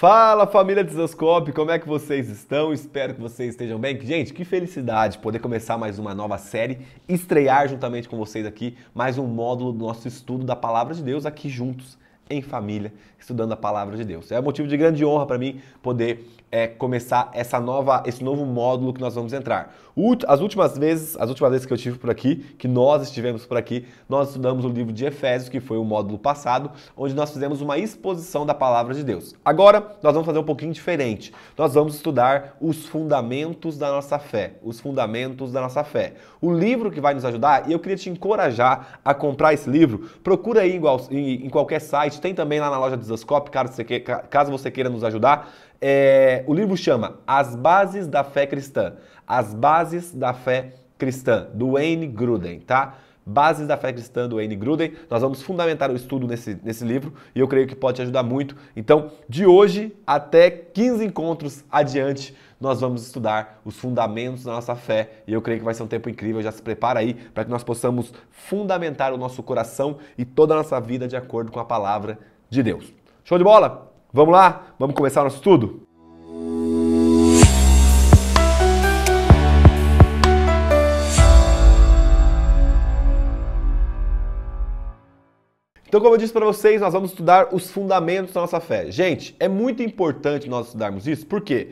Fala família de Zoscope, como é que vocês estão? Espero que vocês estejam bem. Gente, que felicidade poder começar mais uma nova série, estrear juntamente com vocês aqui mais um módulo do nosso estudo da Palavra de Deus aqui juntos em família, estudando a palavra de Deus. É um motivo de grande honra para mim poder é, começar essa nova, esse novo módulo que nós vamos entrar. As últimas vezes, as últimas vezes que eu tive por aqui, que nós estivemos por aqui, nós estudamos o livro de Efésios, que foi o módulo passado, onde nós fizemos uma exposição da palavra de Deus. Agora nós vamos fazer um pouquinho diferente. Nós vamos estudar os fundamentos da nossa fé, os fundamentos da nossa fé. O livro que vai nos ajudar, e eu queria te encorajar a comprar esse livro. Procura aí em qualquer site tem também lá na loja do Zascop, caso você queira nos ajudar. É, o livro chama As Bases da Fé Cristã. As Bases da Fé Cristã, do Wayne Gruden, tá? Bases da Fé Cristã do Wayne Gruden. Nós vamos fundamentar o estudo nesse, nesse livro e eu creio que pode te ajudar muito. Então, de hoje até 15 encontros adiante nós vamos estudar os fundamentos da nossa fé e eu creio que vai ser um tempo incrível. Já se prepara aí para que nós possamos fundamentar o nosso coração e toda a nossa vida de acordo com a palavra de Deus. Show de bola? Vamos lá? Vamos começar o nosso estudo? Então, como eu disse para vocês, nós vamos estudar os fundamentos da nossa fé. Gente, é muito importante nós estudarmos isso, por quê?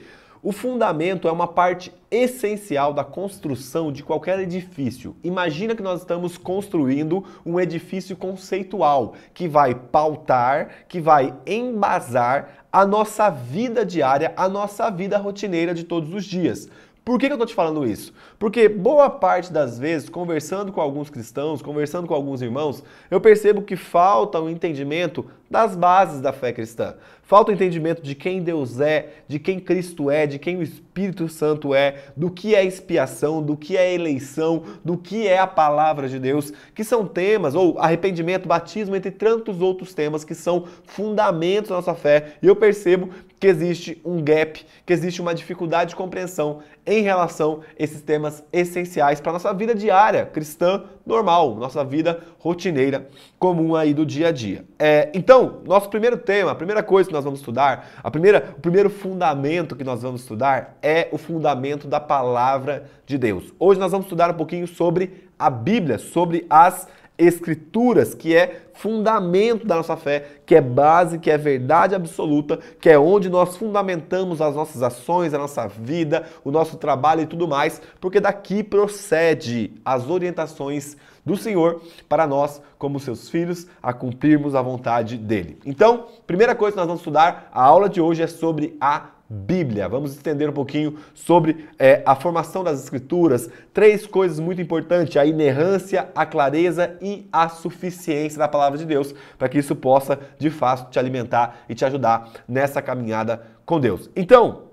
O fundamento é uma parte essencial da construção de qualquer edifício. Imagina que nós estamos construindo um edifício conceitual que vai pautar, que vai embasar a nossa vida diária, a nossa vida rotineira de todos os dias. Por que, eu estou te falando isso? Porque boa parte das vezes, conversando com alguns cristãos, conversando com alguns irmãos, eu percebo que falta o um entendimento das bases da fé cristã. Falta o um entendimento de quem Deus é, de quem Cristo é, de quem o Espírito Santo é, do que é expiação, do que é eleição, do que é a palavra de Deus, que são temas, ou arrependimento, batismo, entre tantos outros temas que são fundamentos da nossa fé. E eu percebo que existe um gap, que existe uma dificuldade de compreensão em relação a esses temas temas essenciais para nossa vida diária, cristã, normal, nossa vida rotineira, comum aí do dia a dia. É, então, nosso primeiro tema, a primeira coisa que nós vamos estudar, a primeira, o primeiro fundamento que nós vamos estudar é o fundamento da palavra de Deus. Hoje nós vamos estudar um pouquinho sobre a Bíblia, sobre as Escrituras, que é fundamento da nossa fé, que é base, que é verdade absoluta, que é onde nós fundamentamos as nossas ações, a nossa vida, o nosso trabalho e tudo mais, porque daqui procede as orientações do Senhor para nós, como seus filhos, a cumprirmos a vontade dele. Então, primeira coisa que nós vamos estudar, a aula de hoje é sobre a Bíblia. Vamos estender um pouquinho sobre é, a formação das Escrituras. Três coisas muito importantes: a inerrância, a clareza e a suficiência da palavra de Deus, para que isso possa de fato te alimentar e te ajudar nessa caminhada com Deus. Então,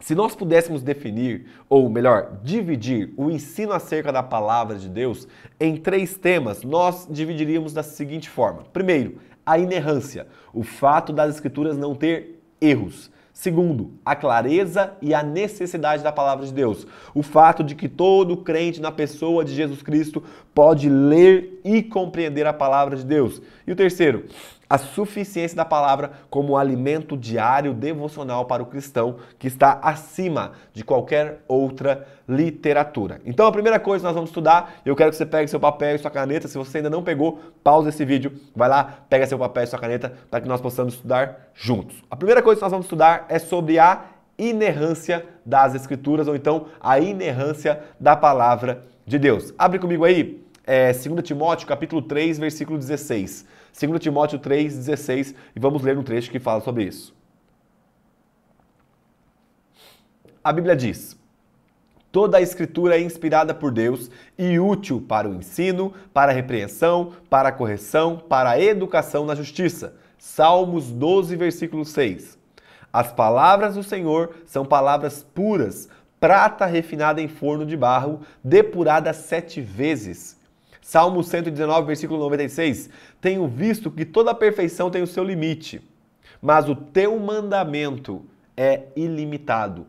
se nós pudéssemos definir, ou melhor, dividir o ensino acerca da palavra de Deus em três temas, nós dividiríamos da seguinte forma: primeiro, a inerrância, o fato das Escrituras não ter erros. Segundo, a clareza e a necessidade da palavra de Deus. O fato de que todo crente na pessoa de Jesus Cristo pode ler e compreender a palavra de Deus. E o terceiro, a suficiência da palavra como alimento diário devocional para o cristão que está acima de qualquer outra literatura. Então a primeira coisa que nós vamos estudar, eu quero que você pegue seu papel e sua caneta. Se você ainda não pegou, pausa esse vídeo, vai lá, pega seu papel e sua caneta para que nós possamos estudar juntos. A primeira coisa que nós vamos estudar é sobre a inerrância das escrituras ou então a inerrância da palavra de Deus. Abre comigo aí, é, 2 Timóteo capítulo 3, versículo 16. 2 Timóteo 3,16, e vamos ler um trecho que fala sobre isso. A Bíblia diz: Toda a escritura é inspirada por Deus e útil para o ensino, para a repreensão, para a correção, para a educação na justiça. Salmos 12, versículo 6. As palavras do Senhor são palavras puras, prata refinada em forno de barro, depurada sete vezes. Salmo 119, versículo 96. Tenho visto que toda perfeição tem o seu limite, mas o teu mandamento é ilimitado.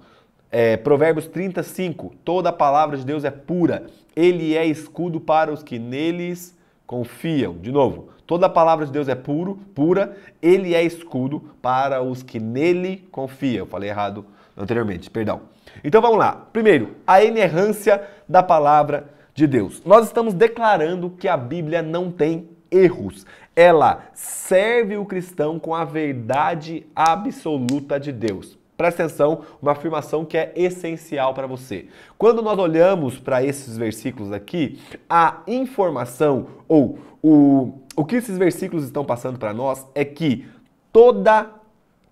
É, Provérbios 35. Toda a palavra de Deus é pura. Ele é escudo para os que neles confiam. De novo, toda a palavra de Deus é puro, pura, ele é escudo para os que nele confiam. Eu falei errado anteriormente, perdão. Então vamos lá. Primeiro, a inerrância da palavra de Deus. Nós estamos declarando que a Bíblia não tem erros. Ela serve o cristão com a verdade absoluta de Deus. Presta atenção, uma afirmação que é essencial para você. Quando nós olhamos para esses versículos aqui, a informação ou o, o que esses versículos estão passando para nós é que toda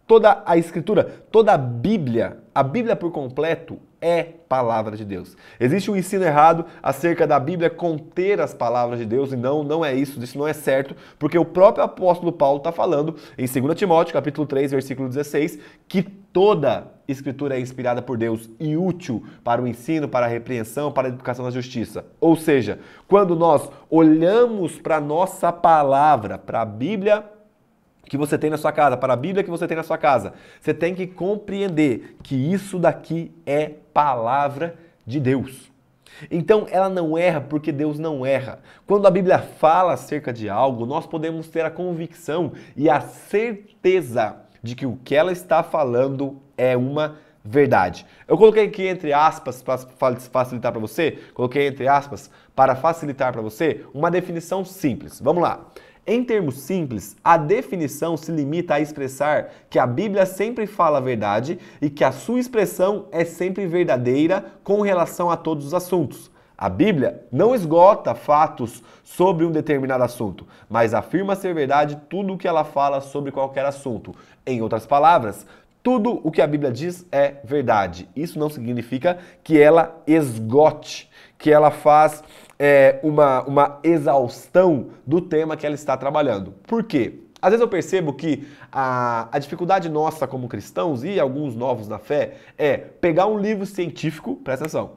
toda a escritura, toda a Bíblia a Bíblia por completo é palavra de Deus. Existe um ensino errado acerca da Bíblia conter as palavras de Deus, e não, não é isso, isso não é certo, porque o próprio apóstolo Paulo está falando em 2 Timóteo, capítulo 3, versículo 16, que toda escritura é inspirada por Deus e útil para o ensino, para a repreensão, para a educação da justiça. Ou seja, quando nós olhamos para a nossa palavra, para a Bíblia, que você tem na sua casa, para a Bíblia que você tem na sua casa. Você tem que compreender que isso daqui é palavra de Deus. Então ela não erra porque Deus não erra. Quando a Bíblia fala acerca de algo, nós podemos ter a convicção e a certeza de que o que ela está falando é uma verdade. Eu coloquei aqui entre aspas para facilitar para você, coloquei entre aspas para facilitar para você uma definição simples. Vamos lá. Em termos simples, a definição se limita a expressar que a Bíblia sempre fala a verdade e que a sua expressão é sempre verdadeira com relação a todos os assuntos. A Bíblia não esgota fatos sobre um determinado assunto, mas afirma ser verdade tudo o que ela fala sobre qualquer assunto. Em outras palavras, tudo o que a Bíblia diz é verdade. Isso não significa que ela esgote, que ela faz é, uma, uma exaustão do tema que ela está trabalhando. Por quê? Às vezes eu percebo que a, a, dificuldade nossa como cristãos e alguns novos na fé é pegar um livro científico, presta atenção,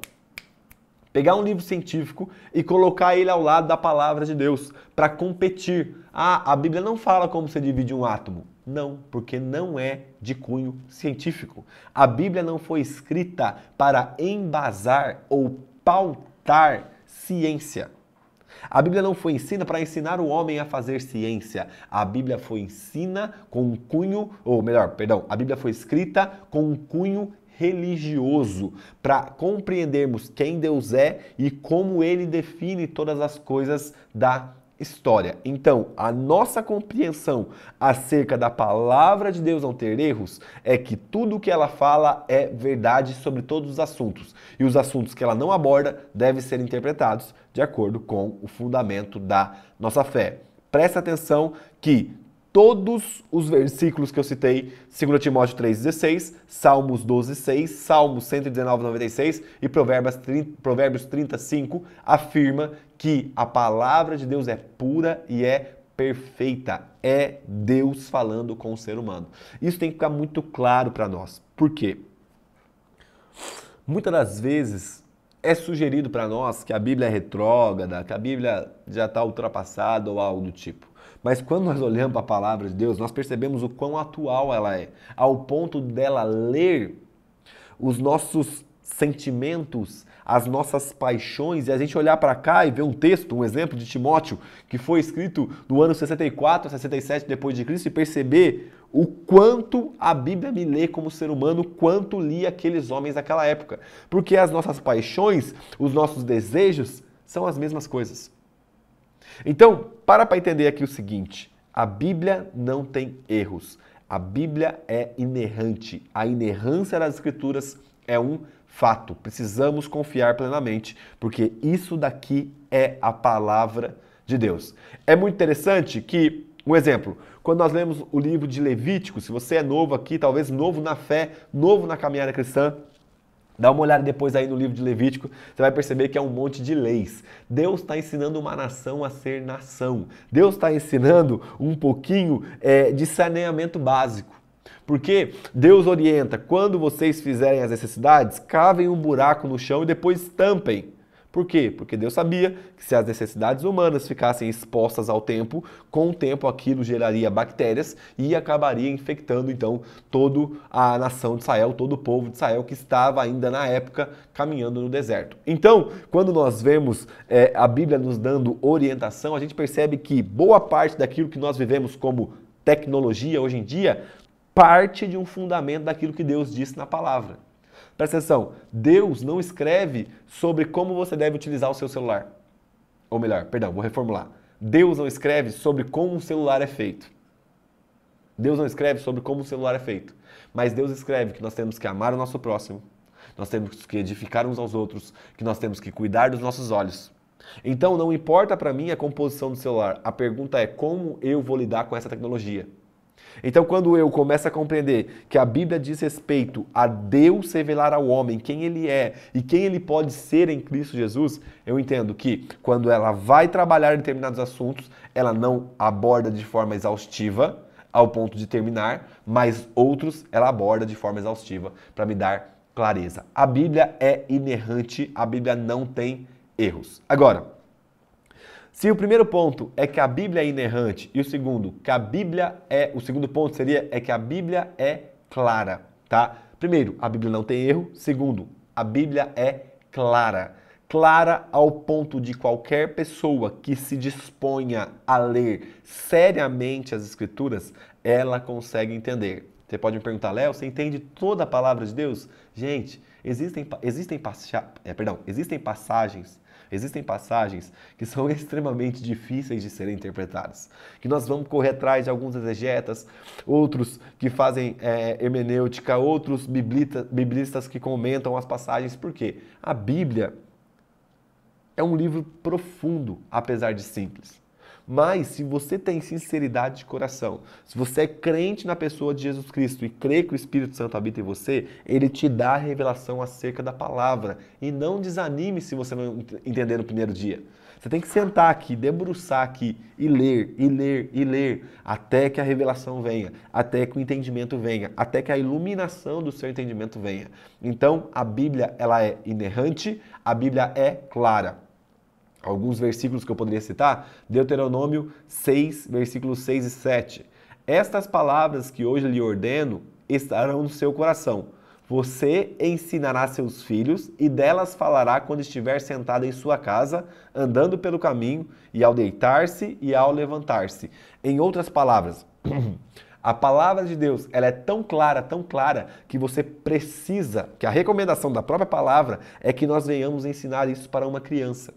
pegar um livro científico e colocar ele ao lado da palavra de Deus para competir. Ah, a Bíblia não fala como você divide um átomo. Não, porque não é de cunho científico. A Bíblia não foi escrita para embasar ou pautar ciência. A Bíblia não foi ensina para ensinar o homem a fazer ciência. A Bíblia foi ensina com um cunho, ou melhor, perdão, a Bíblia foi escrita com um cunho religioso, para compreendermos quem Deus é e como ele define todas as coisas da história. Então, a nossa compreensão acerca da palavra de Deus não ter erros é que tudo o que ela fala é verdade sobre todos os assuntos. E os assuntos que ela não aborda devem ser interpretados de acordo com o fundamento da nossa fé. Presta atenção que todos os versículos que eu citei, 2 Timóteo 3,16, Salmos 12,6, Salmos 119,96 e Provérbios, 30, Provérbios 35 afirma que a palavra de Deus é pura e é perfeita. É Deus falando com o ser humano. Isso tem que ficar muito claro para nós. Por quê? Muitas das vezes é sugerido para nós que a Bíblia é retrógrada, que a Bíblia já está ultrapassada ou algo do tipo. Mas quando nós olhamos para a palavra de Deus, nós percebemos o quão atual ela é, ao ponto dela ler os nossos sentimentos, as nossas paixões, e a gente olhar para cá e ver um texto, um exemplo de Timóteo, que foi escrito no ano 64, 67 depois de Cristo e perceber o quanto a Bíblia me lê como ser humano, quanto li aqueles homens daquela época. Porque as nossas paixões, os nossos desejos são as mesmas coisas. Então, para para entender aqui o seguinte: a Bíblia não tem erros. A Bíblia é inerrante. A inerrância das Escrituras é um fato. Precisamos confiar plenamente, porque isso daqui é a palavra de Deus. É muito interessante que, um exemplo, quando nós lemos o livro de Levítico, se você é novo aqui, talvez novo na fé, novo na caminhada cristã, Dá uma olhada depois aí no livro de Levítico, você vai perceber que é um monte de leis. Deus está ensinando uma nação a ser nação. Deus está ensinando um pouquinho é, de saneamento básico. Porque Deus orienta: quando vocês fizerem as necessidades, cavem um buraco no chão e depois tampem. Por quê? Porque Deus sabia que se as necessidades humanas ficassem expostas ao tempo, com o tempo aquilo geraria bactérias e acabaria infectando então toda a nação de Israel, todo o povo de Israel que estava ainda na época caminhando no deserto. Então, quando nós vemos é, a Bíblia nos dando orientação, a gente percebe que boa parte daquilo que nós vivemos como tecnologia hoje em dia parte de um fundamento daquilo que Deus disse na palavra. Presta atenção, Deus não escreve sobre como você deve utilizar o seu celular. Ou melhor, perdão, vou reformular. Deus não escreve sobre como o celular é feito. Deus não escreve sobre como o celular é feito. Mas Deus escreve que nós temos que amar o nosso próximo, nós temos que edificar uns aos outros, que nós temos que cuidar dos nossos olhos. Então não importa para mim a composição do celular, a pergunta é como eu vou lidar com essa tecnologia. Então, quando eu começo a compreender que a Bíblia diz respeito a Deus revelar ao homem quem ele é e quem ele pode ser em Cristo Jesus, eu entendo que quando ela vai trabalhar determinados assuntos, ela não aborda de forma exaustiva ao ponto de terminar, mas outros ela aborda de forma exaustiva para me dar clareza. A Bíblia é inerrante, a Bíblia não tem erros. Agora, se o primeiro ponto é que a Bíblia é inerrante e o segundo que a Bíblia é, o segundo ponto seria é que a Bíblia é clara, tá? Primeiro, a Bíblia não tem erro. Segundo, a Bíblia é clara. Clara ao ponto de qualquer pessoa que se disponha a ler seriamente as escrituras, ela consegue entender. Você pode me perguntar, Léo, você entende toda a palavra de Deus? Gente, existem, existem, é, perdão, existem passagens existem passagens que são extremamente difíceis de serem interpretadas, que nós vamos correr atrás de alguns exegetas, outros que fazem é, hermenêutica, outros biblita, biblistas que comentam as passagens, porque a Bíblia é um livro profundo, apesar de simples. Mas se você tem sinceridade de coração, se você é crente na pessoa de Jesus Cristo e crê que o Espírito Santo habita em você, ele te dá a revelação acerca da palavra. E não desanime se você não entender no primeiro dia. Você tem que sentar aqui, debruçar aqui e ler, e ler, e ler, até que a revelação venha, até que o entendimento venha, até que a iluminação do seu entendimento venha. Então, a Bíblia, ela é inerrante, a Bíblia é clara alguns versículos que eu poderia citar, Deuteronômio 6, versículos 6 e 7. Estas palavras que hoje lhe ordeno estarão no seu coração. Você ensinará seus filhos e delas falará quando estiver sentado em sua casa, andando pelo caminho, e ao deitar-se e ao levantar-se. Em outras palavras, A palavra de Deus, ela é tão clara, tão clara, que você precisa, que a recomendação da própria palavra é que nós venhamos ensinar isso para uma criança.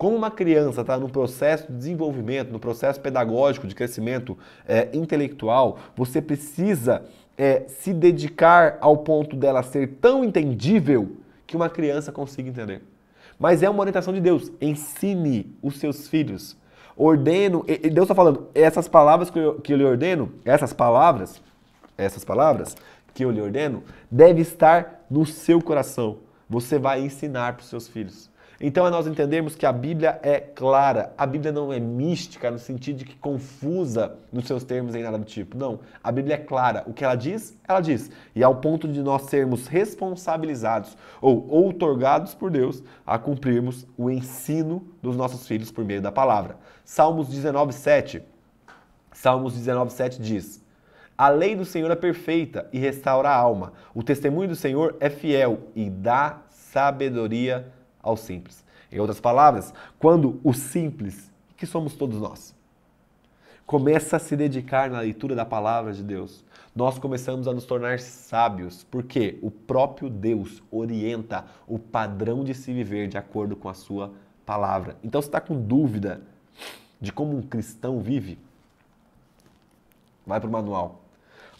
Como uma criança está no processo de desenvolvimento, no processo pedagógico, de crescimento é, intelectual, você precisa é, se dedicar ao ponto dela ser tão entendível que uma criança consiga entender. Mas é uma orientação de Deus. Ensine os seus filhos. Ordeno, e Deus está falando, essas palavras que eu, que eu lhe ordeno, essas palavras, essas palavras que eu lhe ordeno, deve estar no seu coração. Você vai ensinar para os seus filhos. Então é nós entendermos que a Bíblia é clara, a Bíblia não é mística no sentido de que confusa nos seus termos em nada do tipo. Não, a Bíblia é clara. O que ela diz, ela diz. E ao ponto de nós sermos responsabilizados ou outorgados por Deus a cumprirmos o ensino dos nossos filhos por meio da palavra. Salmos 19:7. Salmos 19:7 diz: a lei do Senhor é perfeita e restaura a alma. O testemunho do Senhor é fiel e dá sabedoria ao simples. Em outras palavras, quando o simples, que somos todos nós, começa a se dedicar na leitura da palavra de Deus, nós começamos a nos tornar sábios, porque o próprio Deus orienta o padrão de se viver de acordo com a sua palavra. Então, se está com dúvida de como um cristão vive, vai para o manual.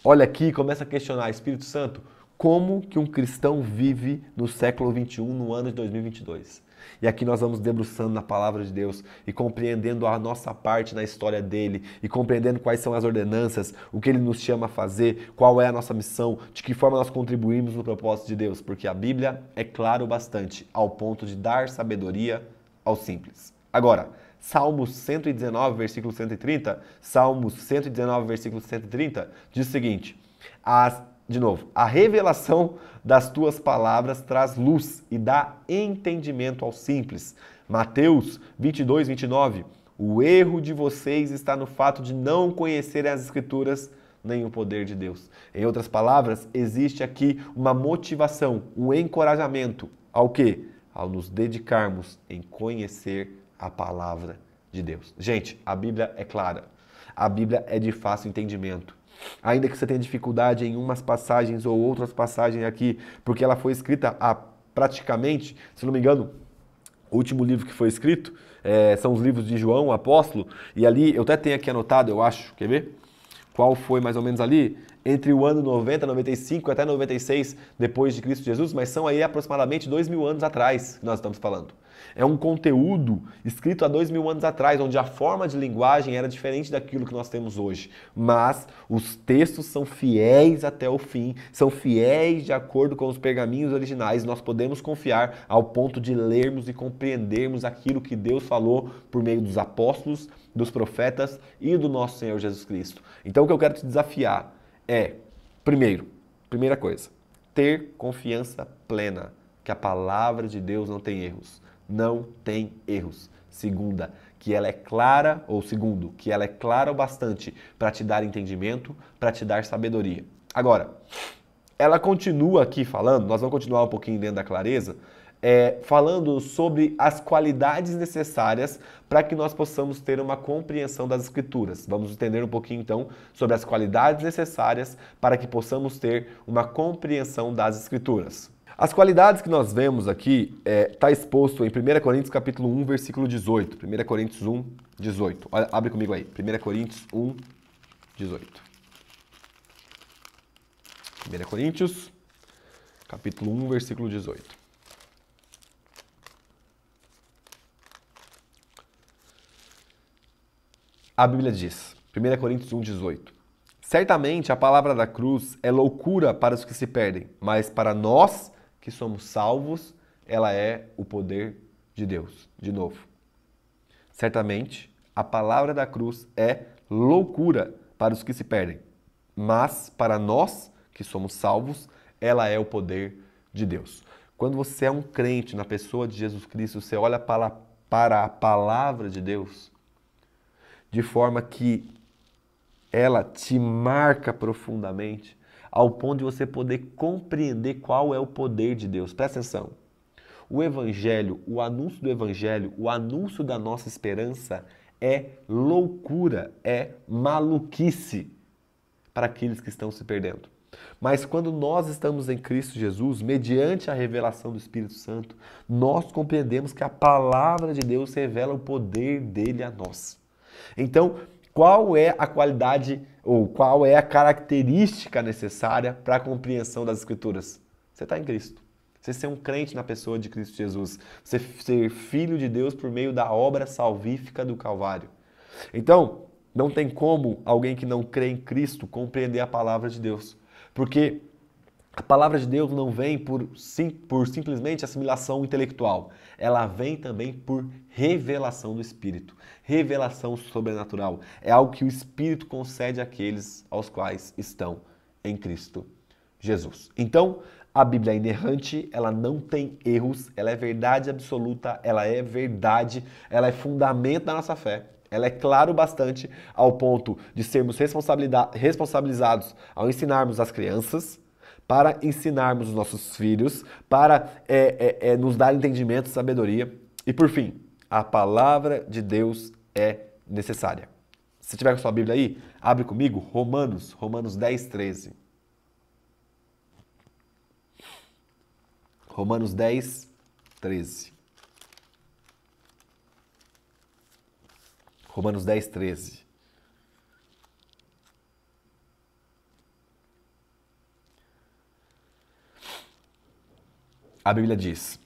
Olha aqui, começa a questionar, Espírito Santo, como que um cristão vive no século 21, no ano de 2022. E aqui nós vamos debruçando na palavra de Deus e compreendendo a nossa parte na história dele e compreendendo quais são as ordenanças, o que ele nos chama a fazer, qual é a nossa missão, de que forma nós contribuímos no propósito de Deus, porque a Bíblia é claro bastante ao ponto de dar sabedoria ao simples. Agora, Salmo 119, versículo 130, Salmos 119, versículo 130, diz o seguinte: As de novo, a revelação das tuas palavras traz luz e dá entendimento ao simples. Mateus 22, 29. O erro de vocês está no fato de não conhecerem as Escrituras nem o poder de Deus. Em outras palavras, existe aqui uma motivação, um encorajamento ao que? Ao nos dedicarmos em conhecer a palavra de Deus. Gente, a Bíblia é clara. A Bíblia é de fácil entendimento ainda que você tenha dificuldade em umas passagens ou outras passagens aqui, porque ela foi escrita há praticamente, se não me engano, o último livro que foi escrito é, são os livros de João, apóstolo, e ali eu até tenho aqui anotado, eu acho, quer ver? Qual foi mais ou menos ali? Entre o ano 90, 95 até 96 depois de Cristo Jesus, mas são aí aproximadamente dois mil anos atrás que nós estamos falando. É um conteúdo escrito há dois mil anos atrás, onde a forma de linguagem era diferente daquilo que nós temos hoje. Mas os textos são fiéis até o fim, são fiéis de acordo com os pergaminhos originais. Nós podemos confiar ao ponto de lermos e compreendermos aquilo que Deus falou por meio dos apóstolos, dos profetas e do nosso Senhor Jesus Cristo. Então, o que eu quero te desafiar é, primeiro, primeira coisa, ter confiança plena que a palavra de Deus não tem erros não tem erros. Segunda, que ela é clara, ou segundo, que ela é clara o bastante para te dar entendimento, para te dar sabedoria. Agora, ela continua aqui falando, nós vamos continuar um pouquinho dentro da clareza, é, falando sobre as qualidades necessárias para que nós possamos ter uma compreensão das Escrituras. Vamos entender um pouquinho então sobre as qualidades necessárias para que possamos ter uma compreensão das Escrituras. As qualidades que nós vemos aqui está é, tá exposto em 1 Coríntios capítulo 1, versículo 18. 1 Coríntios 1, 18. Olha, abre comigo aí. 1 Coríntios 1, 18. 1 Coríntios, capítulo 1, versículo 18. A Bíblia diz, 1 Coríntios 1, 18. Certamente a palavra da cruz é loucura para os que se perdem, mas para nós que somos salvos, ela é o poder de Deus. De novo. Certamente, a palavra da cruz é loucura para os que se perdem, mas para nós que somos salvos, ela é o poder de Deus. Quando você é um crente na pessoa de Jesus Cristo, você olha para, para a palavra de Deus de forma que ela te marca profundamente, ao ponto de você poder compreender qual é o poder de Deus. Presta atenção. O evangelho, o anúncio do evangelho, o anúncio da nossa esperança é loucura, é maluquice para aqueles que estão se perdendo. Mas quando nós estamos em Cristo Jesus, mediante a revelação do Espírito Santo, nós compreendemos que a palavra de Deus revela o poder dele a nós. Então, qual é a qualidade ou qual é a característica necessária para a compreensão das Escrituras? Você está em Cristo. Você ser um crente na pessoa de Cristo Jesus. Você ser filho de Deus por meio da obra salvífica do Calvário. Então, não tem como alguém que não crê em Cristo compreender a palavra de Deus. Porque a palavra de Deus não vem por, sim, por simplesmente assimilação intelectual, ela vem também por revelação do Espírito, revelação sobrenatural. É algo que o Espírito concede àqueles aos quais estão em Cristo Jesus. Então, a Bíblia é inerrante, ela não tem erros, ela é verdade absoluta, ela é verdade, ela é fundamento da nossa fé. Ela é claro bastante ao ponto de sermos responsabilizados ao ensinarmos as crianças, para ensinarmos os nossos filhos, para é, é, é, nos dar entendimento, sabedoria. E por fim, a palavra de Deus é necessária. Se tiver com sua Bíblia aí, abre comigo Romanos, Romanos 10, 13. Romanos 10, 13. Romanos 10, 13. a Bíblia diz: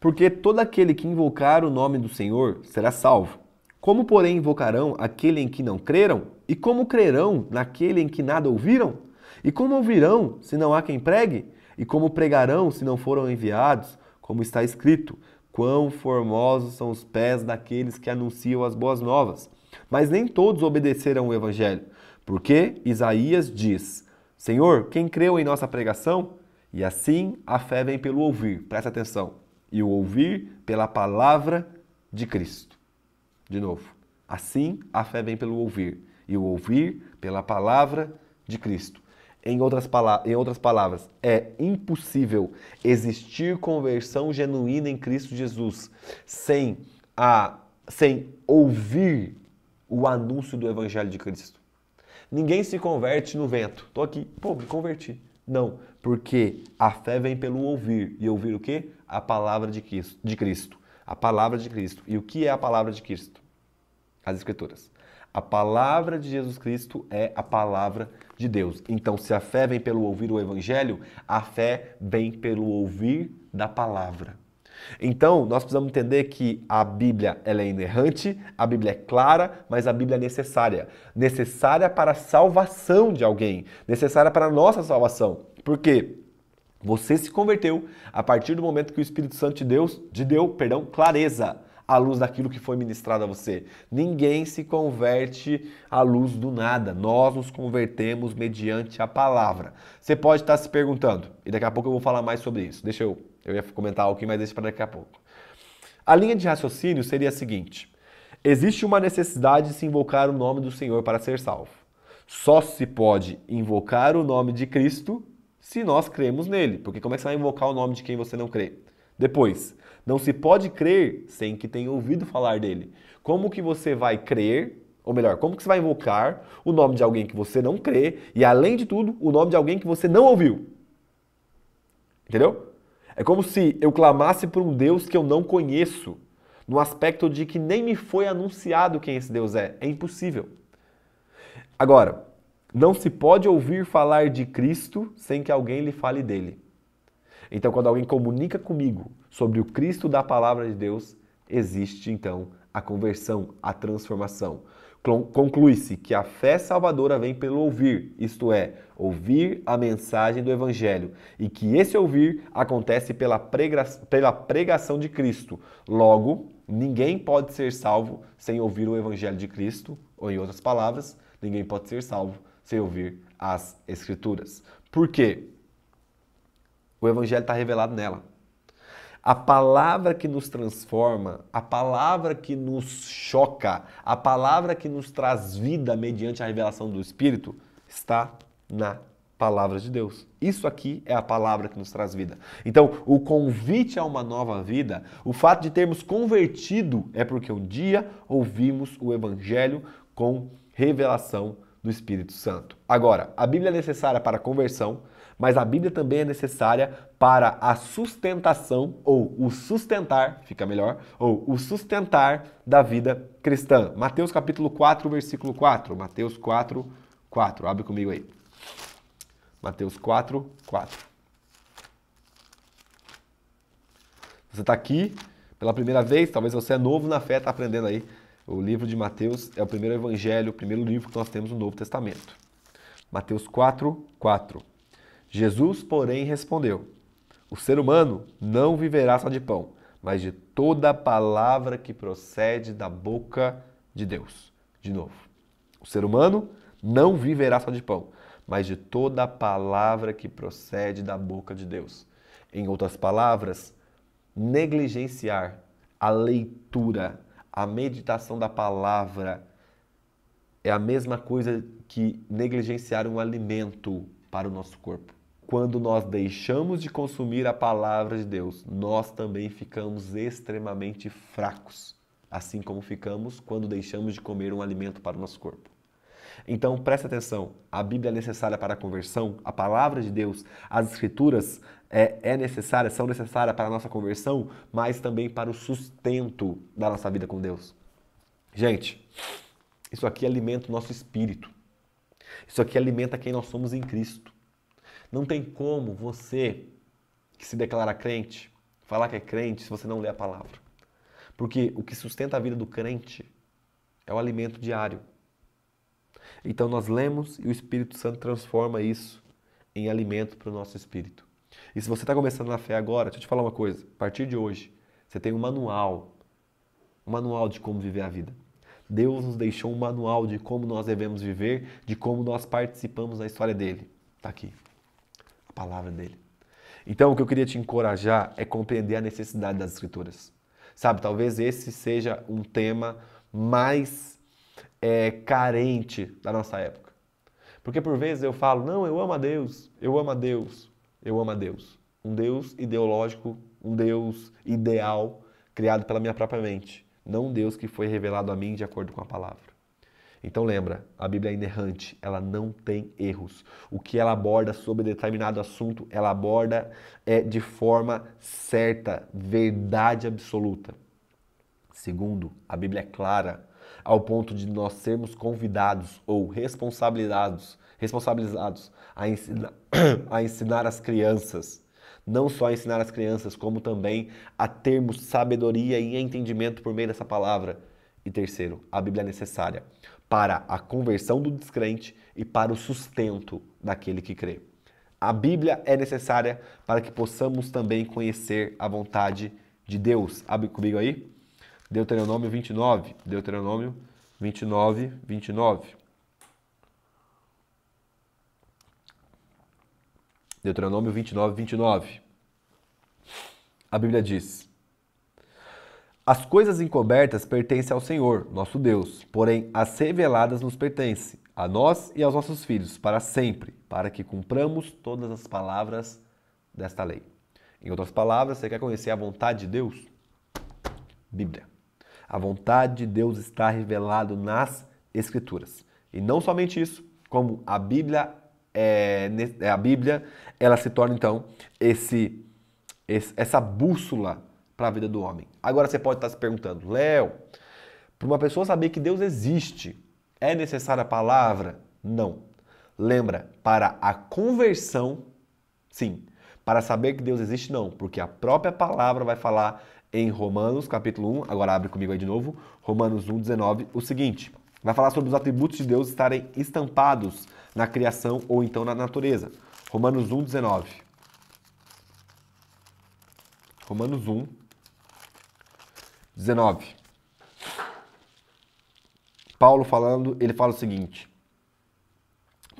Porque todo aquele que invocar o nome do Senhor será salvo. Como, porém, invocarão aquele em que não creram? E como crerão naquele em que nada ouviram? E como ouvirão se não há quem pregue? E como pregarão se não foram enviados? Como está escrito: Quão formosos são os pés daqueles que anunciam as boas novas. Mas nem todos obedeceram o evangelho, porque Isaías diz: Senhor, quem creu em nossa pregação? E assim a fé vem pelo ouvir, presta atenção. E o ouvir pela palavra de Cristo. De novo. Assim a fé vem pelo ouvir, e o ouvir pela palavra de Cristo. Em outras, em outras palavras, é impossível existir conversão genuína em Cristo Jesus sem, a, sem ouvir o anúncio do Evangelho de Cristo. Ninguém se converte no vento. Tô aqui, pô, me converti. Não, porque a fé vem pelo ouvir. E ouvir o quê? A palavra de Cristo. A palavra de Cristo. E o que é a palavra de Cristo? As Escrituras. A palavra de Jesus Cristo é a palavra de Deus. Então, se a fé vem pelo ouvir o Evangelho, a fé vem pelo ouvir da palavra. Então, nós precisamos entender que a Bíblia ela é inerrante, a Bíblia é clara, mas a Bíblia é necessária. Necessária para a salvação de alguém, necessária para a nossa salvação. Por quê? Você se converteu a partir do momento que o Espírito Santo te deu, te deu perdão, clareza à luz daquilo que foi ministrado a você. Ninguém se converte à luz do nada. Nós nos convertemos mediante a palavra. Você pode estar se perguntando, e daqui a pouco eu vou falar mais sobre isso. Deixa eu eu ia comentar algo aqui, mas deixa para daqui a pouco. A linha de raciocínio seria a seguinte: existe uma necessidade de se invocar o nome do Senhor para ser salvo. Só se pode invocar o nome de Cristo se nós cremos nele, porque como é que você vai invocar o nome de quem você não crê? Depois, não se pode crer sem que tenha ouvido falar dele. Como que você vai crer, ou melhor, como que você vai invocar o nome de alguém que você não crê e além de tudo, o nome de alguém que você não ouviu? Entendeu? É como se eu clamasse por um Deus que eu não conheço, no aspecto de que nem me foi anunciado quem esse Deus é. É impossível. Agora, não se pode ouvir falar de Cristo sem que alguém lhe fale dele. Então, quando alguém comunica comigo sobre o Cristo da palavra de Deus, existe então a conversão, a transformação conclui-se que a fé salvadora vem pelo ouvir, isto é, ouvir a mensagem do Evangelho, e que esse ouvir acontece pela, prega pela pregação de Cristo. Logo, ninguém pode ser salvo sem ouvir o Evangelho de Cristo, ou em outras palavras, ninguém pode ser salvo sem ouvir as Escrituras. Por quê? O Evangelho está revelado nela. A palavra que nos transforma, a palavra que nos choca, a palavra que nos traz vida mediante a revelação do Espírito está na palavra de Deus. Isso aqui é a palavra que nos traz vida. Então, o convite a uma nova vida, o fato de termos convertido é porque um dia ouvimos o evangelho com revelação do Espírito Santo. Agora, a Bíblia é necessária para a conversão, mas a Bíblia também é necessária para a sustentação ou o sustentar, fica melhor, ou o sustentar da vida cristã. Mateus capítulo 4, versículo 4. Mateus 4, 4. Abre comigo aí. Mateus 4, 4. Você está aqui pela primeira vez, talvez você é novo na fé, está aprendendo aí. O livro de Mateus é o primeiro evangelho, o primeiro livro que nós temos no Novo Testamento. Mateus 4, 4. Jesus, porém, respondeu: O ser humano não viverá só de pão, mas de toda palavra que procede da boca de Deus. De novo, o ser humano não viverá só de pão, mas de toda palavra que procede da boca de Deus. Em outras palavras, negligenciar a leitura, a meditação da palavra é a mesma coisa que negligenciar um alimento para o nosso corpo quando nós deixamos de consumir a palavra de Deus, nós também ficamos extremamente fracos, assim como ficamos quando deixamos de comer um alimento para o nosso corpo. Então preste atenção, a Bíblia é necessária para a conversão, a palavra de Deus, as escrituras é, é necessária, são necessárias para a nossa conversão, mas também para o sustento da nossa vida com Deus. Gente, isso aqui alimenta o nosso espírito. Isso aqui alimenta quem nós somos em Cristo. Não tem como você, que se declara crente, falar que é crente se você não lê a palavra. Porque o que sustenta a vida do crente é o alimento diário. Então nós lemos e o Espírito Santo transforma isso em alimento para o nosso espírito. E se você está começando na fé agora, deixa eu te falar uma coisa. A partir de hoje, você tem um manual. Um manual de como viver a vida. Deus nos deixou um manual de como nós devemos viver, de como nós participamos da história dele. Está aqui a palavra dele. Então, o que eu queria te encorajar é compreender a necessidade das escrituras. Sabe, talvez esse seja um tema mais é, carente da nossa época. Porque por vezes eu falo, não, eu amo a Deus, eu amo a Deus, eu amo a Deus. Um Deus ideológico, um Deus ideal, criado pela minha própria mente. Não um Deus que foi revelado a mim de acordo com a palavra. Então lembra, a Bíblia é inerrante, ela não tem erros. O que ela aborda sobre determinado assunto, ela aborda é de forma certa, verdade absoluta. Segundo, a Bíblia é clara ao ponto de nós sermos convidados ou responsabilizados, responsabilizados a, a ensinar as crianças não só a ensinar as crianças, como também a termos sabedoria e entendimento por meio dessa palavra. E terceiro, a Bíblia é necessária para a conversão do descrente e para o sustento daquele que crê. A Bíblia é necessária para que possamos também conhecer a vontade de Deus. Abre comigo aí. Deuteronômio 29. Deuteronômio 29, 29. Deuteronômio 29, 29. A Bíblia diz: as coisas encobertas pertencem ao Senhor, nosso Deus, porém as reveladas nos pertencem, a nós e aos nossos filhos, para sempre, para que cumpramos todas as palavras desta lei. Em outras palavras, você quer conhecer a vontade de Deus? Bíblia. A vontade de Deus está revelado nas Escrituras. E não somente isso, como a Bíblia é, a Bíblia, ela se torna então esse, essa bússola para a vida do homem. Agora você pode estar se perguntando, Léo, para uma pessoa saber que Deus existe, é necessária a palavra? Não. Lembra, para a conversão, sim. Para saber que Deus existe, não, porque a própria palavra vai falar em Romanos, capítulo 1, agora abre comigo aí de novo, Romanos 1, 19, o seguinte. Vai falar sobre os atributos de Deus estarem estampados na criação ou então na natureza. Romanos 1, 19. Romanos 1, 19. Paulo falando, ele fala o seguinte: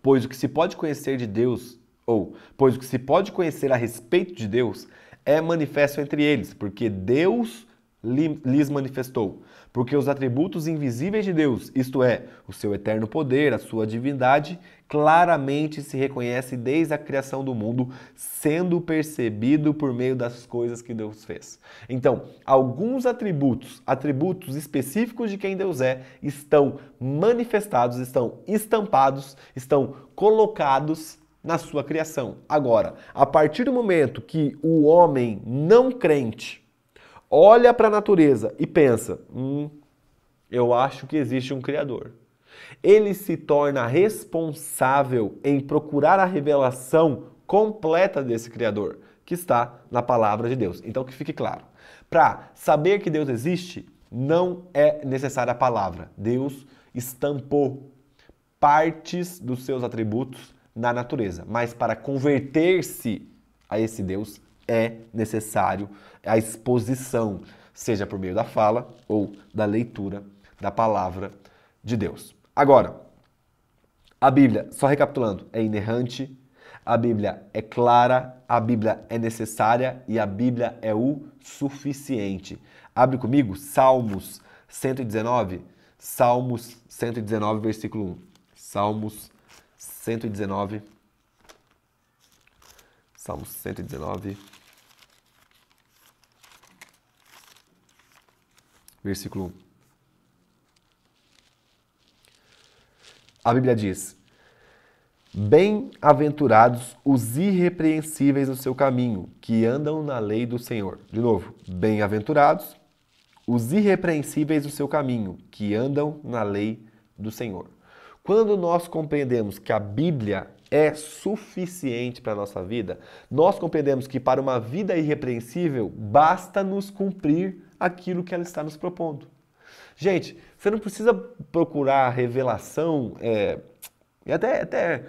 Pois o que se pode conhecer de Deus, ou pois o que se pode conhecer a respeito de Deus, é manifesto entre eles, porque Deus lhes manifestou. Porque os atributos invisíveis de Deus, isto é, o seu eterno poder, a sua divindade, claramente se reconhece desde a criação do mundo, sendo percebido por meio das coisas que Deus fez. Então, alguns atributos, atributos específicos de quem Deus é, estão manifestados, estão estampados, estão colocados na sua criação. Agora, a partir do momento que o homem não crente olha para a natureza e pensa: hum, eu acho que existe um Criador ele se torna responsável em procurar a revelação completa desse Criador, que está na palavra de Deus. Então, que fique claro: para saber que Deus existe, não é necessária a palavra. Deus estampou partes dos seus atributos na natureza, mas para converter-se a esse Deus é necessário a exposição, seja por meio da fala ou da leitura da palavra de Deus. Agora, a Bíblia, só recapitulando, é inerrante, a Bíblia é clara, a Bíblia é necessária e a Bíblia é o suficiente. Abre comigo Salmos 119, Salmos 119, versículo 1. Salmos 119, Salmos 119, versículo 1. A Bíblia diz: Bem-aventurados os irrepreensíveis no seu caminho, que andam na lei do Senhor. De novo, bem-aventurados os irrepreensíveis no seu caminho, que andam na lei do Senhor. Quando nós compreendemos que a Bíblia é suficiente para a nossa vida, nós compreendemos que para uma vida irrepreensível basta nos cumprir aquilo que ela está nos propondo. Gente, você não precisa procurar revelação, é, e até, até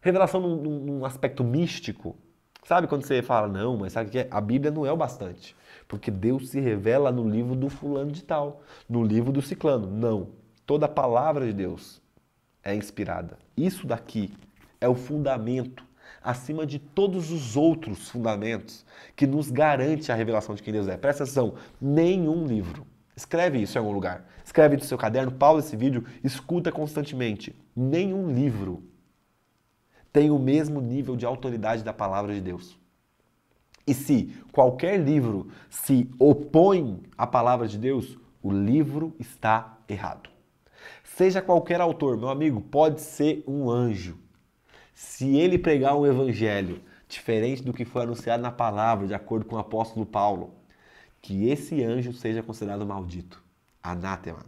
revelação num, num aspecto místico. Sabe quando você fala, não, mas sabe o que é? A Bíblia não é o bastante. Porque Deus se revela no livro do fulano de tal, no livro do ciclano. Não. Toda a palavra de Deus é inspirada. Isso daqui é o fundamento acima de todos os outros fundamentos que nos garante a revelação de quem Deus é. Presta atenção, nenhum livro, Escreve isso em algum lugar. Escreve no seu caderno, pausa esse vídeo, escuta constantemente. Nenhum livro tem o mesmo nível de autoridade da palavra de Deus. E se qualquer livro se opõe à palavra de Deus, o livro está errado. Seja qualquer autor, meu amigo, pode ser um anjo. Se ele pregar um evangelho diferente do que foi anunciado na palavra, de acordo com o apóstolo Paulo, que esse anjo seja considerado maldito, anátema.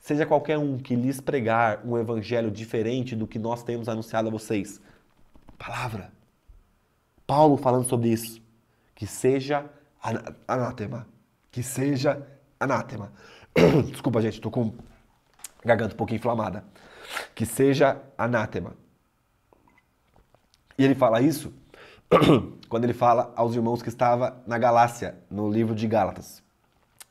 Seja qualquer um que lhes pregar um evangelho diferente do que nós temos anunciado a vocês. Palavra. Paulo falando sobre isso. Que seja anátema. Que seja anátema. Desculpa, gente, estou com garganta um pouquinho inflamada. Que seja anátema. E ele fala isso quando ele fala aos irmãos que estava na Galácia, no livro de Gálatas.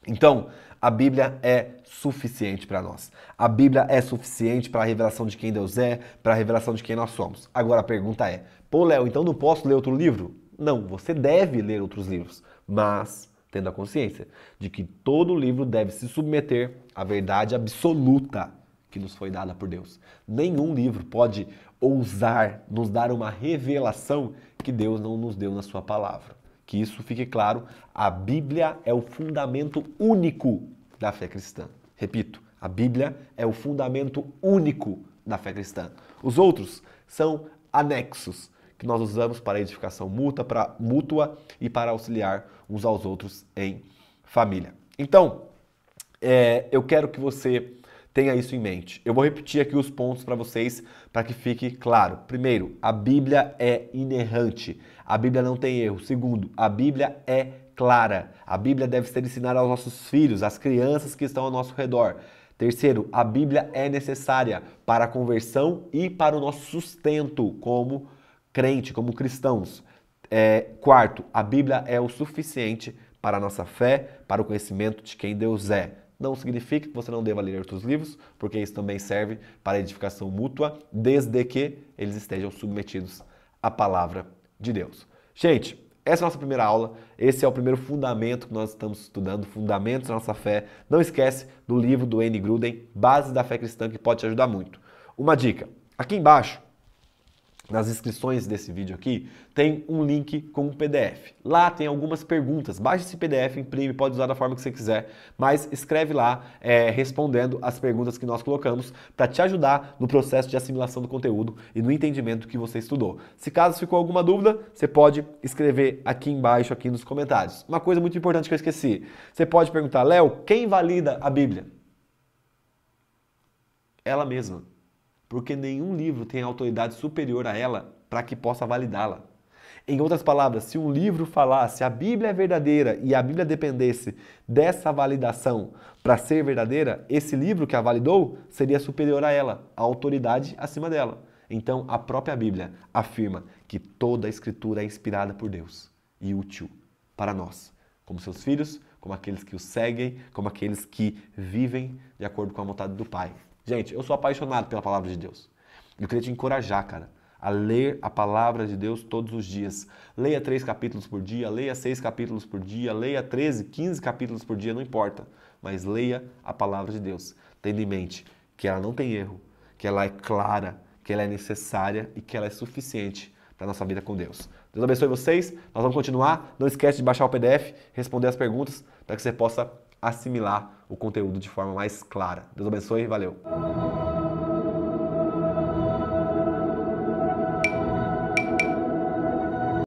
Então, a Bíblia é suficiente para nós. A Bíblia é suficiente para a revelação de quem Deus é, para a revelação de quem nós somos. Agora a pergunta é: pô, Léo, então não posso ler outro livro? Não, você deve ler outros livros, mas tendo a consciência de que todo livro deve se submeter à verdade absoluta que nos foi dada por Deus. Nenhum livro pode ousar, nos dar uma revelação que Deus não nos deu na Sua palavra. Que isso fique claro, a Bíblia é o fundamento único da fé cristã. Repito, a Bíblia é o fundamento único da fé cristã. Os outros são anexos que nós usamos para edificação mútua, para, mútua e para auxiliar uns aos outros em família. Então, é, eu quero que você Tenha isso em mente. Eu vou repetir aqui os pontos para vocês para que fique claro. Primeiro, a Bíblia é inerrante. A Bíblia não tem erro. Segundo, a Bíblia é clara. A Bíblia deve ser ensinada aos nossos filhos, às crianças que estão ao nosso redor. Terceiro, a Bíblia é necessária para a conversão e para o nosso sustento como crente, como cristãos. É, quarto, a Bíblia é o suficiente para a nossa fé, para o conhecimento de quem Deus é. Não significa que você não deva ler outros livros, porque isso também serve para edificação mútua, desde que eles estejam submetidos à palavra de Deus. Gente, essa é a nossa primeira aula, esse é o primeiro fundamento que nós estamos estudando, fundamentos da nossa fé. Não esquece do livro do N. Gruden, Bases da Fé Cristã, que pode te ajudar muito. Uma dica, aqui embaixo nas inscrições desse vídeo aqui, tem um link com um PDF. Lá tem algumas perguntas. Baixe esse PDF, imprime, pode usar da forma que você quiser, mas escreve lá é, respondendo as perguntas que nós colocamos para te ajudar no processo de assimilação do conteúdo e no entendimento que você estudou. Se caso ficou alguma dúvida, você pode escrever aqui embaixo, aqui nos comentários. Uma coisa muito importante que eu esqueci. Você pode perguntar, Léo, quem valida a Bíblia? Ela mesma porque nenhum livro tem autoridade superior a ela para que possa validá-la. Em outras palavras, se um livro falasse a Bíblia é verdadeira e a Bíblia dependesse dessa validação para ser verdadeira, esse livro que a validou seria superior a ela, a autoridade acima dela. Então, a própria Bíblia afirma que toda a Escritura é inspirada por Deus e útil para nós, como seus filhos, como aqueles que o seguem, como aqueles que vivem de acordo com a vontade do Pai. Gente, eu sou apaixonado pela palavra de Deus. Eu queria te encorajar, cara, a ler a palavra de Deus todos os dias. Leia três capítulos por dia, leia seis capítulos por dia, leia 13, 15 capítulos por dia, não importa. Mas leia a palavra de Deus, tendo em mente que ela não tem erro, que ela é clara, que ela é necessária e que ela é suficiente para a nossa vida com Deus. Deus abençoe vocês, nós vamos continuar. Não esquece de baixar o PDF, responder as perguntas para que você possa assimilar o conteúdo de forma mais clara. Deus abençoe e valeu!